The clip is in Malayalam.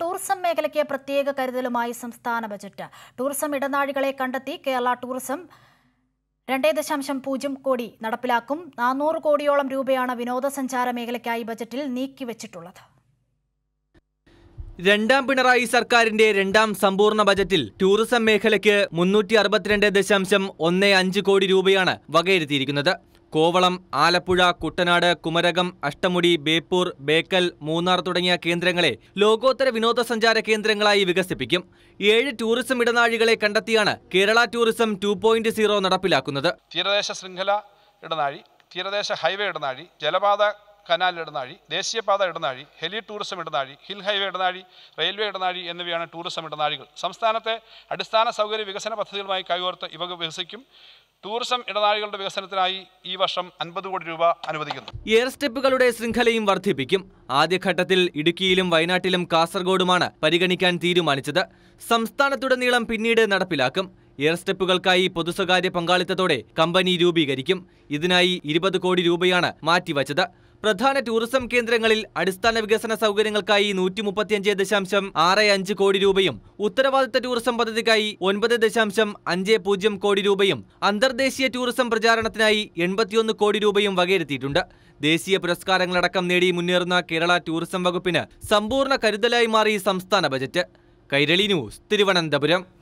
ടൂറിസം മേഖലയ്ക്ക് പ്രത്യേക കരുതലുമായി സംസ്ഥാന ബജറ്റ് ടൂറിസം ഇടനാഴികളെ കണ്ടെത്തി കേരള ടൂറിസം രണ്ടേ ദശാംശം പൂജ്യം കോടി നടപ്പിലാക്കും നാനൂറ് കോടിയോളം രൂപയാണ് വിനോദസഞ്ചാര മേഖലയ്ക്കായി ബജറ്റിൽ നീക്കിവച്ചിട്ടുള്ളത് രണ്ടാം പിണറായി സർക്കാരിന്റെ രണ്ടാം സമ്പൂർണ്ണ ബജറ്റിൽ ടൂറിസം മേഖലയ്ക്ക് മുന്നൂറ്റി അറുപത്തിരണ്ട് ദശാംശം ഒന്ന് അഞ്ച് കോടി രൂപയാണ് വകയിരുത്തിയിരിക്കുന്നത് കോവളം ആലപ്പുഴ കുട്ടനാട് കുമരകം അഷ്ടമുടി ബേപ്പൂർ ബേക്കൽ മൂന്നാർ തുടങ്ങിയ കേന്ദ്രങ്ങളെ ലോകോത്തര വിനോദസഞ്ചാര കേന്ദ്രങ്ങളായി വികസിപ്പിക്കും ഏഴ് ടൂറിസം ഇടനാഴികളെ കണ്ടെത്തിയാണ് Kerala tourism two point zero നടപ്പിലാക്കുന്നത് തീരദേശ ശൃംഖല ഇടനാഴി തീരദേശ ഹൈവേ ഇടനാഴി ജലപാത കനാൽ ഇടനാഴി ദേശീയപാത ഇടനാഴി ഹെലി ടൂറിസം ഇടനാഴി ഹിൽ ഹൈവേ ഇടനാഴി റെയിൽവേ ഇടനാഴി എന്നിവയാണ് ടൂറിസം ഇടനാഴികൾ സംസ്ഥാനത്തെ അടിസ്ഥാന സൗകര്യ വികസന പദ്ധതികളുമായി കൈകോർത്ത് ഇവ വികസിക്കും ടൂറിസം ഇടനാഴികളുടെ വികസനത്തിനായി ഈ വർഷം അൻപത് കോടി രൂപ അനുവദിക്കുന്നു എയർ സ്റ്റെപ്പുകളുടെ ശൃംഖലയും വർദ്ധിപ്പിക്കും ആദ്യഘട്ടത്തിൽ ഇടുക്കിയിലും വയനാട്ടിലും കാസർഗോഡുമാണ് പരിഗണിക്കാൻ തീരുമാനിച്ചത് സംസ്ഥാനത്തുടനീളം പിന്നീട് നടപ്പിലാക്കും എയർ സ്റ്റെപ്പുകൾക്കായി പൊതുസ്വകാര്യ പങ്കാളിത്തത്തോടെ കമ്പനി രൂപീകരിക്കും ഇതിനായി ഇരുപത് കോടി രൂപയാണ് മാറ്റിവച്ചത് പ്രധാന ടൂറിസം കേന്ദ്രങ്ങളിൽ അടിസ്ഥാന വികസന സൗകര്യങ്ങൾക്കായി നൂറ്റി മുപ്പത്തിയഞ്ച് ദശാംശം ആറ് അഞ്ച് കോടി രൂപയും ഉത്തരവാദിത്ത ടൂറിസം പദ്ധതിക്കായി ഒൻപത് ദശാംശം അഞ്ച് പൂജ്യം കോടി രൂപയും അന്തർദേശീയ ടൂറിസം പ്രചാരണത്തിനായി എൺപത്തിയൊന്ന് കോടി രൂപയും വകയിരുത്തിയിട്ടുണ്ട് ദേശീയ പുരസ്കാരങ്ങളടക്കം നേടി മുന്നേറുന്ന കേരള ടൂറിസം വകുപ്പിന് സമ്പൂർണ്ണ കരുതലായി മാറി സംസ്ഥാന ബജറ്റ് കൈരളി ന്യൂസ് തിരുവനന്തപുരം